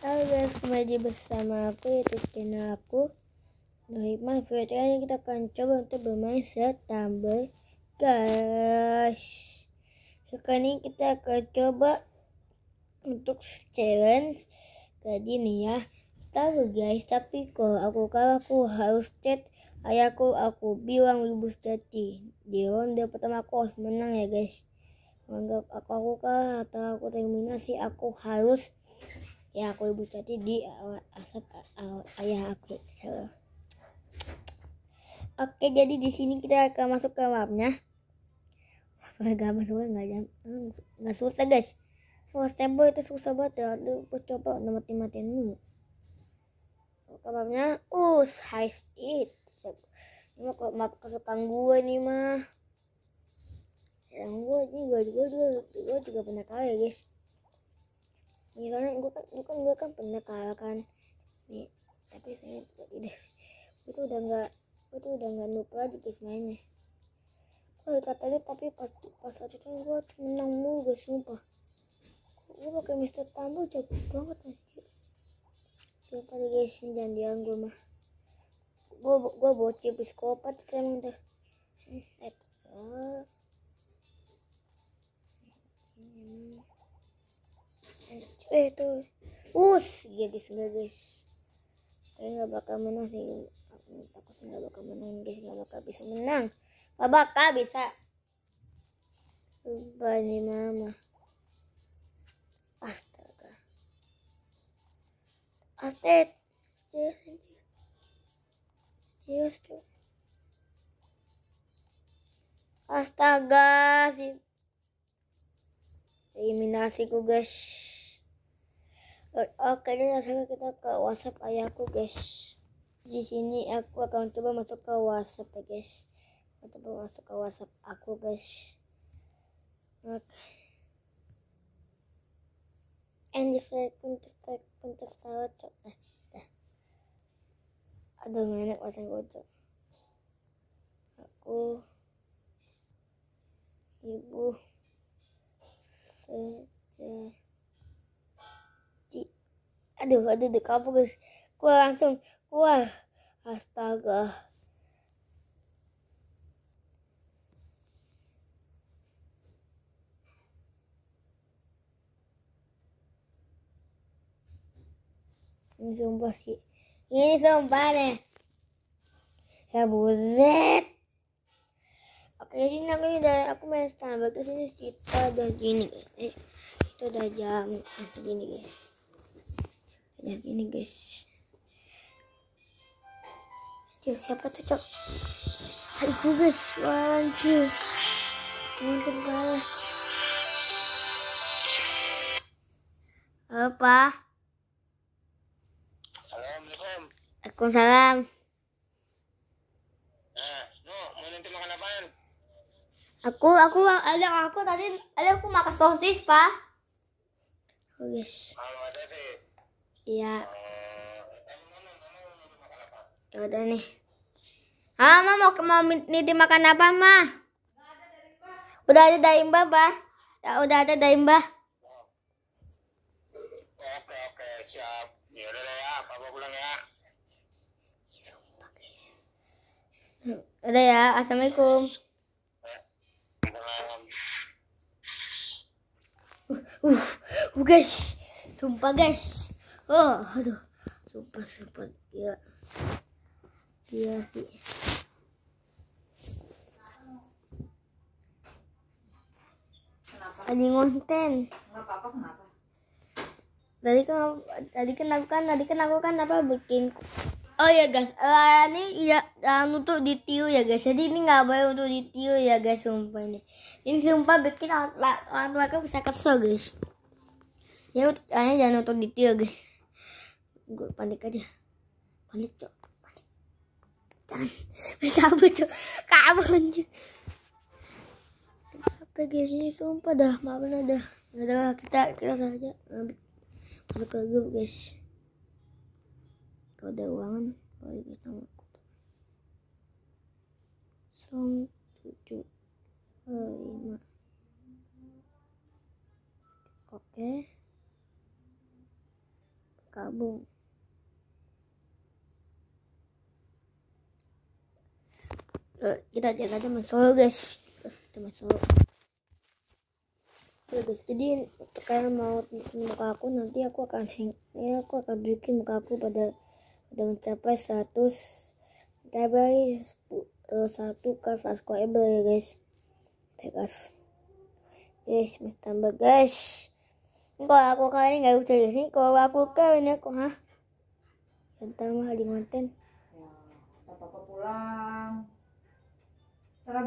Halo guys, kembali bersama aku yaitu channel aku Nuhikmah Fitri Kali kita akan coba untuk bermain tambah guys Sekarang ini kita akan coba untuk challenge Tadi nih ya Stumble guys, tapi kok aku kalau aku harus chat ayahku aku bilang ibu jati di ronde pertama aku harus menang ya guys Menganggap aku, aku kalah atau aku terminasi aku harus ya aku ibu cati di eh, asap eh, ayah aku oke jadi di sini kita akan masuk ke mapnya agak masuk nggak jam nggak susah guys first tempo itu susah banget ya aduh aku coba mati matiin dulu mapnya us uh, high speed ini mah map kesukaan gue nih mah yang gue ini gue juga juga gue juga pernah kalah ya guys misalnya ya, gue kan gue kan gue kan pernah kalah kan nih tapi saya tidak gue tuh udah nggak gue tuh udah nggak lupa lagi guys mainnya gue katanya tapi pas pas saat itu gue menang mulu gue sumpah gue pakai Mister Tambo jago banget anjir sumpah deh guys ini jangan diang gue mah gue gue bocil psikopat sih emang dah hmm, eh, eh. eh tuh us ya guys enggak guys saya nggak bakal menang sih aku, aku sih nggak bakal menang guys nggak bakal bisa menang nggak bakal bisa Sumpah nih mama Astaga Astet Yes anjir Yes tuh Astaga sih eliminasi ku guys Oke, jadi langsung kita ke WhatsApp ayahku, guys. Di sini aku akan coba masuk ke WhatsApp ya, guys. Aku coba masuk ke WhatsApp aku, guys. Oke. And if I contested contested out. Nah, dah. Aduh, enak WhatsApp gue Aku ibu sejak aduh aduh aduh guys gue langsung keluar astaga ini sumpah sih ini sumpah deh ya buzet oke ini aku udah aku main Starbucks sini cerita udah gini guys eh, itu udah jam gini guys banyak ini guys Anjir siapa tuh cok Hari guys Wah anjir Untung kalah Apa? Assalamualaikum Waalaikumsalam Nah, eh, no, mau nanti makan apaan? Aku, aku, ada aku tadi, ada aku makan sosis, Pak. Oh, yes. Kalau ada, sis. Iya. Ada nih. Ah, Mama mau mau nitip makan apa, Ma? Udah ada dari Mbah, Ya, udah ada dari Mbah. Oke, oke, siap. Ya udah ya, Papa pulang ya. Udah ya, Assalamualaikum. Uh, uh, guys, sumpah guys oh aduh super super dia dia sih Tadi ngonten. Enggak apa-apa kenapa? Tadi kan tadi kan aku kan tadi kan aku kan apa bikin Oh ya guys, uh, ini ya jangan untuk ditiu ya guys. Jadi ini nggak boleh untuk ditiu ya guys sumpah ini. Ini sumpah bikin orang tua aku bisa kesel guys. Ya, kayaknya jangan untuk ditiu guys gue panik aja panik cok panik jangan kamu cok kamu lanjut apa guys ini sumpah dah maafin ada nggak ada kita kita saja ngambil masuk ke grup guys kalau ada uangan kalau guys nama aku song tujuh eh, lima oke okay. kabung Eh, kita jaga aja masuk guys kita eh, masuk. ya guys jadi untuk kalian mau muka aku nanti aku akan hang ya aku akan bikin muka aku pada pada mencapai 100 mencapai eh, satu ke subscriber ya guys ya guys guys mas tambah guys kalau aku kali nggak usah di sini kalau aku kali ini aku ha, yang tambah di konten ya apa pulang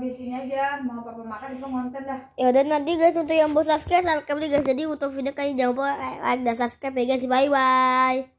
di sini aja mau papa makan itu ngonten dah ya udah nanti guys untuk yang bos subscribe salam kembali guys jadi untuk video kali jangan lupa like dan subscribe ya guys bye bye